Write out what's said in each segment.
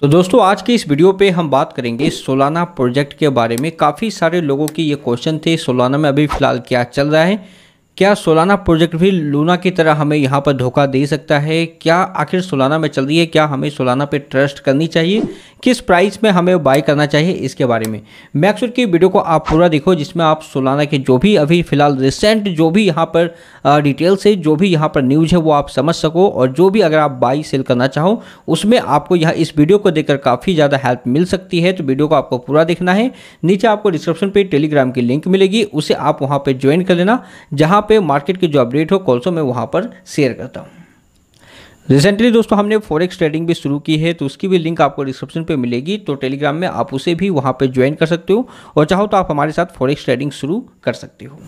तो दोस्तों आज के इस वीडियो पे हम बात करेंगे सोलाना प्रोजेक्ट के बारे में काफ़ी सारे लोगों के ये क्वेश्चन थे सोलाना में अभी फ़िलहाल क्या चल रहा है क्या सोलाना प्रोजेक्ट भी लूना की तरह हमें यहाँ पर धोखा दे सकता है क्या आखिर सोलाना में चल रही है क्या हमें सोलाना पे ट्रस्ट करनी चाहिए किस प्राइस में हमें बाय करना चाहिए इसके बारे में मैक्सुर की वीडियो को आप पूरा देखो जिसमें आप सोलाना के जो भी अभी फिलहाल रिसेंट जो भी यहाँ पर डिटेल्स है जो भी यहाँ पर न्यूज़ है वो आप समझ सको और जो भी अगर आप बाई सेल करना चाहो उसमें आपको यह इस वीडियो को देखकर काफ़ी ज़्यादा हेल्प मिल सकती है तो वीडियो को आपको पूरा देखना है नीचे आपको डिस्क्रिप्शन पर टेलीग्राम की लिंक मिलेगी उसे आप वहाँ पर ज्वाइन कर लेना जहाँ पे मार्केट की जो अपडेट हो कॉल्सो मैं वहाँ पर शेयर करता हूँ रिसेंटली दोस्तों हमने फॉरेक्स ट्रेडिंग भी शुरू की है तो उसकी भी लिंक आपको डिस्क्रिप्शन पे मिलेगी तो टेलीग्राम में आप उसे भी वहाँ पे ज्वाइन कर सकते हो और चाहो तो आप हमारे साथ फॉरेक्स ट्रेडिंग शुरू कर सकते हो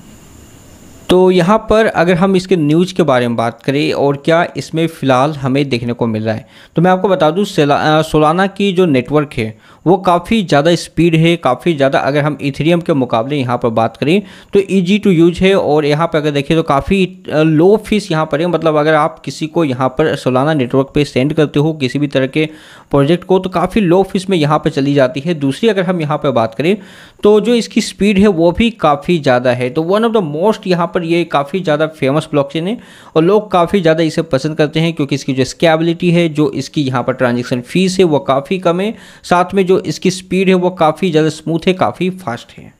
तो यहाँ पर अगर हम इसके न्यूज़ के बारे में बात करें और क्या इसमें फ़िलहाल हमें देखने को मिल रहा है तो मैं आपको बता दूँ सोलाना की जो नेटवर्क है वो काफ़ी ज़्यादा स्पीड है काफ़ी ज़्यादा अगर हम इथेरियम के मुकाबले यहाँ पर बात करें तो ईजी टू यूज है और यहाँ पर अगर देखिए तो काफ़ी लो फीस यहाँ पर है मतलब अगर आप किसी को यहाँ पर सोलाना नेटवर्क पर सेंड करते हो किसी भी तरह के प्रोजेक्ट को तो काफ़ी लो फीस में यहाँ पर चली जाती है दूसरी अगर हम यहाँ पर बात करें तो जो इसकी स्पीड है वो भी काफ़ी ज़्यादा है तो वन ऑफ द मोस्ट यहाँ पर ये काफ़ी ज़्यादा फेमस ब्लॉक है और लोग काफ़ी ज़्यादा इसे पसंद करते हैं क्योंकि इसकी जो स्केबिलिटी है जो इसकी यहाँ पर ट्रांजेक्शन फीस है वो काफ़ी कम है साथ में जो इसकी स्पीड है वो काफ़ी ज़्यादा स्मूथ है काफ़ी फास्ट है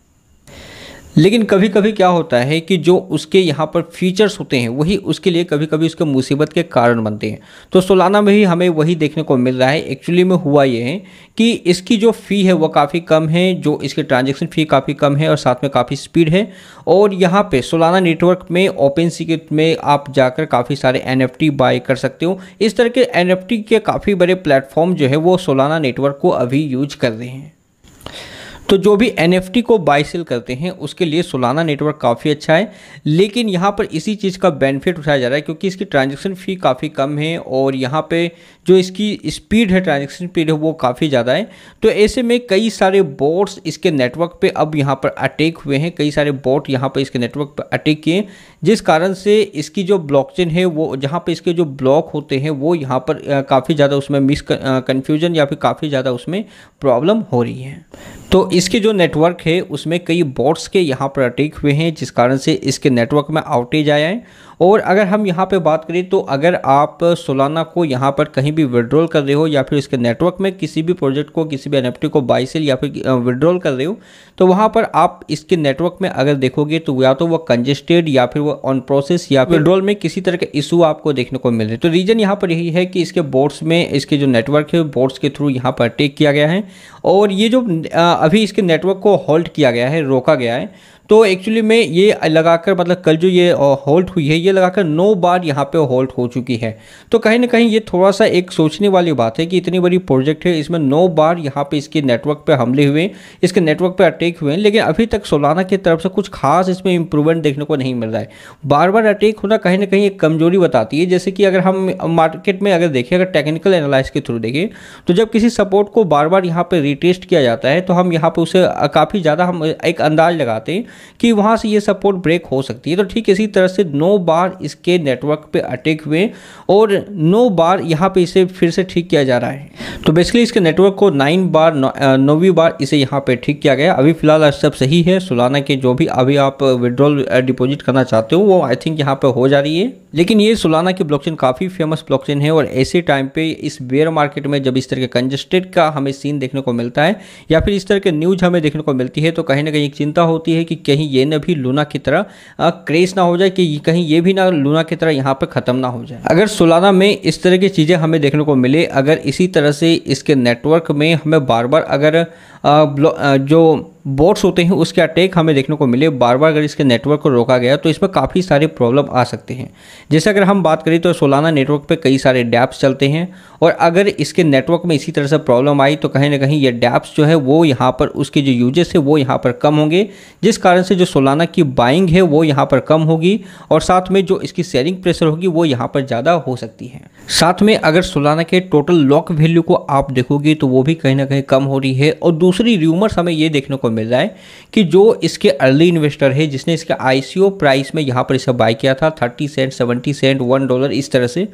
लेकिन कभी कभी क्या होता है कि जो उसके यहाँ पर फीचर्स होते हैं वही उसके लिए कभी कभी उसके मुसीबत के कारण बनते हैं तो सोलाना में ही हमें वही देखने को मिल रहा है एक्चुअली में हुआ ये है कि इसकी जो फ़ी है वो काफ़ी कम है जो इसके ट्रांजेक्शन फ़ी काफ़ी कम है और साथ में काफ़ी स्पीड है और यहाँ पे सोलाना नेटवर्क में ओपन सीकेट में आप जाकर काफ़ी सारे एन बाय कर सकते हो इस तरह के एन के काफ़ी बड़े प्लेटफॉर्म जो है वो सोलाना नेटवर्क को अभी यूज कर रहे हैं तो जो भी एन को बाई सेल करते हैं उसके लिए सोलाना नेटवर्क काफ़ी अच्छा है लेकिन यहाँ पर इसी चीज़ का बेनिफिट उठाया जा रहा है क्योंकि इसकी ट्रांजेक्शन फ़ी काफ़ी कम है और यहाँ पे जो इसकी स्पीड है ट्रांजेक्शन स्पीड है वो काफ़ी ज़्यादा है तो ऐसे में कई सारे बोट्स इसके नेटवर्क पर अब यहाँ पर अटैक हुए हैं कई सारे बोट यहाँ पर इसके नेटवर्क पर अटैक किए जिस कारण से इसकी जो ब्लॉकचेन है वो जहाँ पे इसके जो ब्लॉक होते हैं वो यहाँ पर काफ़ी ज़्यादा उसमें मिस कन्फ्यूजन या फिर काफ़ी ज़्यादा उसमें प्रॉब्लम हो रही है तो इसके जो नेटवर्क है उसमें कई बॉट्स के यहाँ पर अटैक हुए हैं जिस कारण से इसके नेटवर्क में आउटेज आया है और अगर हम यहाँ पे बात करें तो अगर आप सोलाना को यहाँ पर कहीं भी विड्रॉल कर रहे हो या फिर इसके नेटवर्क में किसी भी प्रोजेक्ट को किसी भी एन को बाई सेल या फिर विड्रॉल कर रहे हो तो वहाँ पर आप इसके नेटवर्क में अगर देखोगे तो या तो वह कंजेस्टेड या फिर वह ऑन प्रोसेस या फिर विड्रॉल में किसी तरह के इशू आपको देखने को मिल रहे तो रीज़न यहाँ पर यही है कि इसके बोर्ड्स में इसके जो नेटवर्क है बोर्ड्स के थ्रू यहाँ पर अटेक किया गया है और ये जो अभी इसके नेटवर्क को होल्ड किया गया है रोका गया है तो एक्चुअली में ये लगाकर मतलब कल जो ये होल्ट हुई है ये लगाकर नौ बार यहाँ पे होल्ट हो चुकी है तो कहीं ना कहीं ये थोड़ा सा एक सोचने वाली बात है कि इतनी बड़ी प्रोजेक्ट है इसमें नौ बार यहाँ पे इसके नेटवर्क पे हमले हुए इसके नेटवर्क पे अटैक हुए लेकिन अभी तक सोलाना की तरफ से कुछ खास इसमें इंप्रूवमेंट देखने को नहीं मिल रहा है बार बार अटैक होना कहीं ना कहीं एक कमजोरी बताती है जैसे कि अगर हम मार्केट में अगर देखें अगर टेक्निकल एनालिस के थ्रू देखें तो जब किसी सपोर्ट को बार बार यहाँ पर रिटेस्ट किया जाता है तो हम यहाँ पर उसे काफ़ी ज़्यादा हम एक अंदाज लगाते हैं कि वहाँ से ये सपोर्ट ब्रेक हो सकती है तो ठीक इसी तरह से नौ बार इसके नेटवर्क पे अटैक हुए और नौ बार यहाँ पे इसे फिर से ठीक किया जा रहा है तो बेसिकली इसके नेटवर्क को नाइन बार नौवीं बार इसे यहाँ पर ठीक किया गया अभी फिलहाल सब सही है सुलाना के जो भी अभी आप विड्रॉल डिपोजिट करना चाहते हो वो आई थिंक यहाँ पर हो जा रही है लेकिन ये सुलाना की ब्लॉकचेन काफ़ी फेमस ब्लॉकचेन है और ऐसे टाइम पे इस बेयर मार्केट में जब इस तरह के कंजस्टेड का हमें सीन देखने को मिलता है या फिर इस तरह के न्यूज हमें देखने को मिलती है तो कहीं ना कहीं एक चिंता होती है कि कहीं ये ना भी लूना की तरह क्रेज ना हो जाए कि कहीं ये भी ना लूना की तरह यहाँ पर ख़त्म ना हो जाए अगर सोलाना में इस तरह की चीज़ें हमें देखने को मिले अगर इसी तरह से इसके नेटवर्क में हमें बार बार अगर जो बोट्स होते हैं उसके अटैक हमें देखने को मिले बार बार अगर इसके नेटवर्क को रोका गया तो इसमें काफ़ी सारे प्रॉब्लम आ सकते हैं जैसे अगर हम बात करें तो सोलाना नेटवर्क पे कई सारे डैप्स चलते हैं और अगर इसके नेटवर्क में इसी तरह से प्रॉब्लम आई तो कहीं ना कहीं ये डैप्स जो है वो यहाँ पर उसके जो यूजेस है वो यहाँ पर कम होंगे जिस कारण से जो सोलाना की बाइंग है वो यहाँ पर कम होगी और साथ में जो इसकी सेलिंग प्रेशर होगी वो यहाँ पर ज़्यादा हो सकती है साथ में अगर सोलाना के टोटल लॉक वैल्यू को आप देखोगे तो वो भी कहीं ना कहीं कम हो रही है और दूसरी र्यूमर्स हमें ये देखने को मिल रहा है कि जो इसके अर्ली इन्वेस्टर है जिसने इसके आई प्राइस में यहाँ पर इसे बाय किया था thirty cent seventy cent one dollar इस तरह से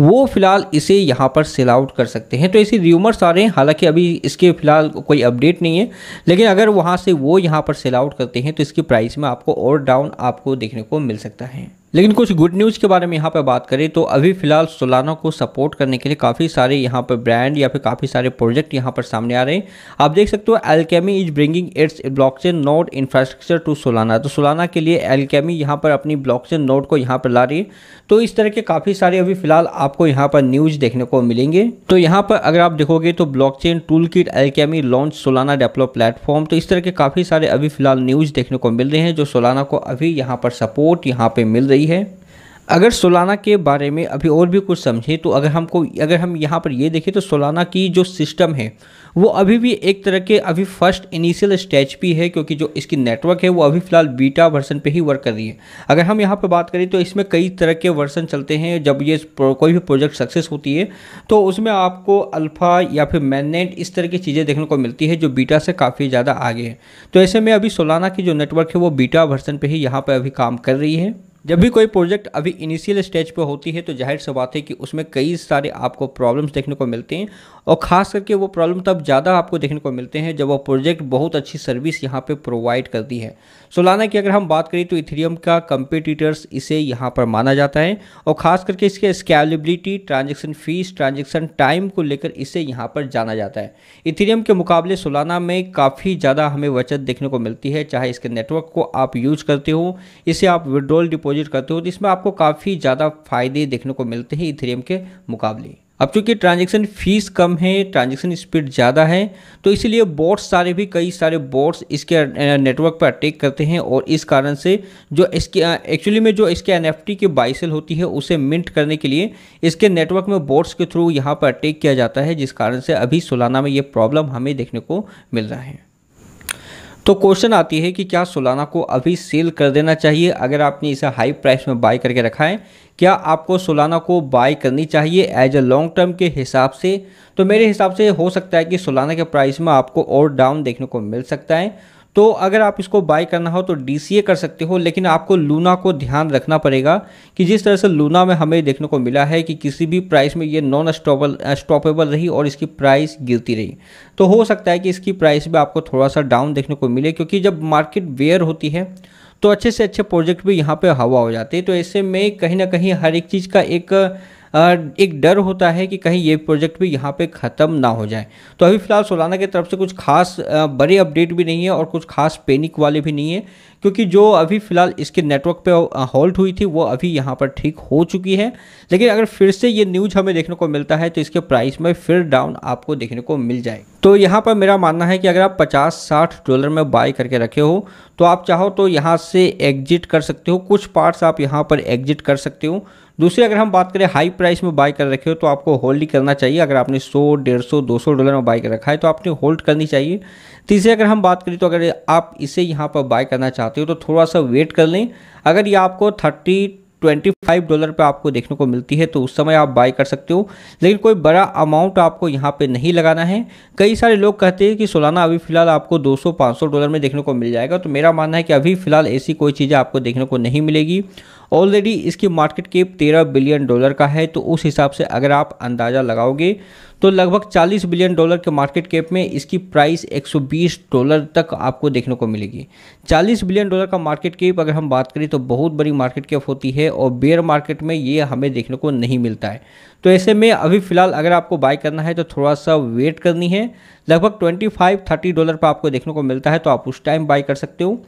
वो फिलहाल इसे यहाँ पर सेल आउट कर सकते हैं तो ऐसे र्यूमर्स आ रहे हैं हालांकि अभी इसके फिलहाल कोई अपडेट नहीं है लेकिन अगर वहाँ से वो यहाँ पर सेल आउट करते हैं तो इसकी प्राइस में आपको और डाउन आपको देखने को मिल सकता है लेकिन कुछ गुड न्यूज़ के बारे में यहाँ पर बात करें तो अभी फ़िलहाल सोलाना को सपोर्ट करने के लिए काफ़ी सारे यहाँ पर ब्रांड या फिर काफ़ी सारे प्रोजेक्ट यहाँ पर सामने आ रहे हैं आप देख सकते हो Alchemy is bringing its blockchain node infrastructure to Solana तो सोलाना के लिए एलकेमी यहाँ पर अपनी ब्लॉकचेन नोड को यहाँ पर ला रही है तो इस तरह के काफ़ी सारे अभी फ़िलहाल आपको यहाँ पर न्यूज़ देखने को मिलेंगे तो यहाँ पर अगर आप देखोगे तो blockchain toolkit Alchemy launch Solana develop platform तो इस तरह के काफ़ी सारे अभी फ़िलहाल न्यूज़ देखने को मिल रहे हैं जो सोलाना को अभी यहाँ पर सपोर्ट यहाँ पर मिल रही गई है अगर सोलाना के बारे में अभी और भी कुछ समझें तो अगर हमको अगर हम यहाँ पर ये देखें तो सोलाना की जो सिस्टम है वो अभी भी एक तरह के अभी फर्स्ट इनिशियल स्टेज पे है क्योंकि जो इसकी नेटवर्क है वो अभी फ़िलहाल बीटा वर्सन पे ही वर्क कर रही है अगर हम यहाँ पर बात करें तो इसमें कई तरह के वर्सन चलते हैं जब ये कोई भी प्रोजेक्ट सक्सेस होती है तो उसमें आपको अल्फ़ा या फिर मैनेट इस तरह की चीज़ें देखने को मिलती है जो बीटा से काफ़ी ज़्यादा आगे है तो ऐसे में अभी सोलाना की जो नेटवर्क है वो बीटा वर्सन पर ही यहाँ पर अभी काम कर रही है जब भी कोई प्रोजेक्ट अभी इनिशियल स्टेज पर होती है तो जाहिर सी बात है कि उसमें कई सारे आपको प्रॉब्लम्स देखने को मिलते हैं और ख़ास करके वो प्रॉब्लम तब ज़्यादा आपको देखने को मिलते हैं जब वो प्रोजेक्ट बहुत अच्छी सर्विस यहाँ पे प्रोवाइड करती है सोलाना की अगर हम बात करें तो इथेरियम का कंपिटिटर्स इसे यहाँ पर माना जाता है और ख़ास करके इसके scalability transaction fees transaction time को लेकर इसे यहाँ पर जाना जाता है इथेरियम के मुकाबले सोलाना में काफ़ी ज़्यादा हमें बचत देखने को मिलती है चाहे इसके नेटवर्क को आप यूज करते हो इसे आप विड्रॉल डिपॉजिट करते हो तो इसमें आपको काफ़ी ज़्यादा फ़ायदे देखने को मिलते हैं इथेरियम के मुकाबले अब चूँकि ट्रांजेक्शन फ़ीस कम है ट्रांजेक्शन स्पीड ज़्यादा है तो इसलिए बोर्ड्स सारे भी कई सारे बोर्ड्स इसके नेटवर्क पर अटैक करते हैं और इस कारण से जो इसके एक्चुअली में जो इसके एन की बाइसल होती है उसे मिंट करने के लिए इसके नेटवर्क में बोर्ड्स के थ्रू यहाँ पर अटैक किया जाता है जिस कारण से अभी सोलाना में ये प्रॉब्लम हमें देखने को मिल रहा है तो क्वेश्चन आती है कि क्या सोलाना को अभी सेल कर देना चाहिए अगर आपने इसे हाई प्राइस में बाय करके रखा है क्या आपको सोलाना को बाय करनी चाहिए एज अ लॉन्ग टर्म के हिसाब से तो मेरे हिसाब से हो सकता है कि सोलाना के प्राइस में आपको और डाउन देखने को मिल सकता है तो अगर आप इसको बाय करना हो तो डी कर सकते हो लेकिन आपको लूना को ध्यान रखना पड़ेगा कि जिस तरह से लूना में हमें देखने को मिला है कि किसी भी प्राइस में ये नॉन स्टॉपल स्टॉपेबल रही और इसकी प्राइस गिरती रही तो हो सकता है कि इसकी प्राइस भी आपको थोड़ा सा डाउन देखने को मिले क्योंकि जब मार्केट वेयर होती है तो अच्छे से अच्छे प्रोजेक्ट भी यहाँ पर हवा हो जाते हैं तो ऐसे में कहीं ना कहीं हर एक चीज़ का एक एक डर होता है कि कहीं ये प्रोजेक्ट भी यहाँ पे ख़त्म ना हो जाए तो अभी फ़िलहाल सोलाना की तरफ से कुछ खास बड़े अपडेट भी नहीं है और कुछ खास पेनिक वाले भी नहीं है क्योंकि जो अभी फ़िलहाल इसके नेटवर्क पे हॉल्ट हुई थी वो अभी यहाँ पर ठीक हो चुकी है लेकिन अगर फिर से ये न्यूज हमें देखने को मिलता है तो इसके प्राइस में फिर डाउन आपको देखने को मिल जाए तो यहाँ पर मेरा मानना है कि अगर आप 50-60 डॉलर में बाय करके रखे हो तो आप चाहो तो यहाँ से एग्जिट कर सकते हो कुछ पार्ट्स आप यहाँ पर एग्जिट कर सकते हो दूसरी अगर हम बात करें हाई प्राइस में बाय कर रखे हो तो आपको होल्ड ही करना चाहिए अगर आपने सौ डेढ़ सौ दो सौ डॉलर में बाय कर रखा है तो आपने होल्ड करनी चाहिए तीसरी अगर हम बात करें तो अगर आप इसे यहाँ पर बाय करना चाहते हो तो थोड़ा सा वेट कर लें अगर ये आपको थर्टी ट्वेंटी फाइव डॉलर पर आपको देखने को मिलती है तो उस समय आप बाय कर सकते हो लेकिन कोई बड़ा अमाउंट आपको यहाँ पे नहीं लगाना है कई सारे लोग कहते हैं कि सोलाना अभी फिलहाल आपको 200-500 डॉलर में देखने को मिल जाएगा तो मेरा मानना है कि अभी फिलहाल ऐसी कोई चीज़ें आपको देखने को नहीं मिलेगी ऑलरेडी इसकी मार्केट केप तेरह बिलियन डॉलर का है तो उस हिसाब से अगर आप अंदाज़ा लगाओगे तो लगभग 40 बिलियन डॉलर के मार्केट कैप में इसकी प्राइस 120 डॉलर तक आपको देखने को मिलेगी 40 बिलियन डॉलर का मार्केट कैप अगर हम बात करें तो बहुत बड़ी मार्केट कैप होती है और बेयर मार्केट में ये हमें देखने को नहीं मिलता है तो ऐसे में अभी फ़िलहाल अगर आपको बाय करना है तो थोड़ा सा वेट करनी है लगभग ट्वेंटी फाइव डॉलर पर आपको देखने को मिलता है तो आप उस टाइम बाय कर सकते हो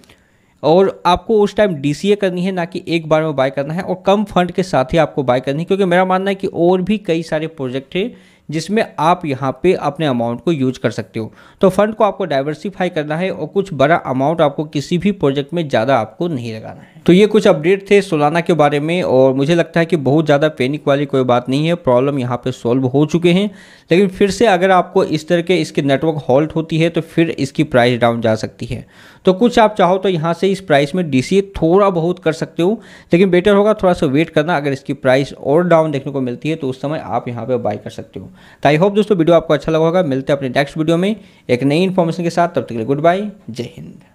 और आपको उस टाइम डी करनी है ना कि एक बार में बाय करना है और कम फंड के साथ ही आपको बाय करनी है क्योंकि मेरा मानना है कि और भी कई सारे प्रोजेक्ट हैं जिसमें आप यहाँ पे अपने अमाउंट को यूज कर सकते हो तो फंड को आपको डाइवर्सिफाई करना है और कुछ बड़ा अमाउंट आपको किसी भी प्रोजेक्ट में ज़्यादा आपको नहीं लगाना है तो ये कुछ अपडेट थे सोलाना के बारे में और मुझे लगता है कि बहुत ज़्यादा पैनिक वाली कोई बात नहीं है प्रॉब्लम यहाँ पर सॉल्व हो चुके हैं लेकिन फिर से अगर आपको इस तरह के इसके नेटवर्क हॉल्ट होती है तो फिर इसकी प्राइस डाउन जा सकती है तो कुछ आप चाहो तो यहाँ से इस प्राइस में डी थोड़ा बहुत कर सकते हो लेकिन बेटर होगा थोड़ा सा वेट करना अगर इसकी प्राइस और डाउन देखने को मिलती है तो उस समय आप यहाँ पर बाय कर सकते हो तो आई होप दोस्तों वीडियो आपको अच्छा लगा होगा मिलते हैं अपने नेक्स्ट वीडियो में एक नई इन्फॉर्मेशन के साथ तब तक के लिए गुड बाय जय हिंद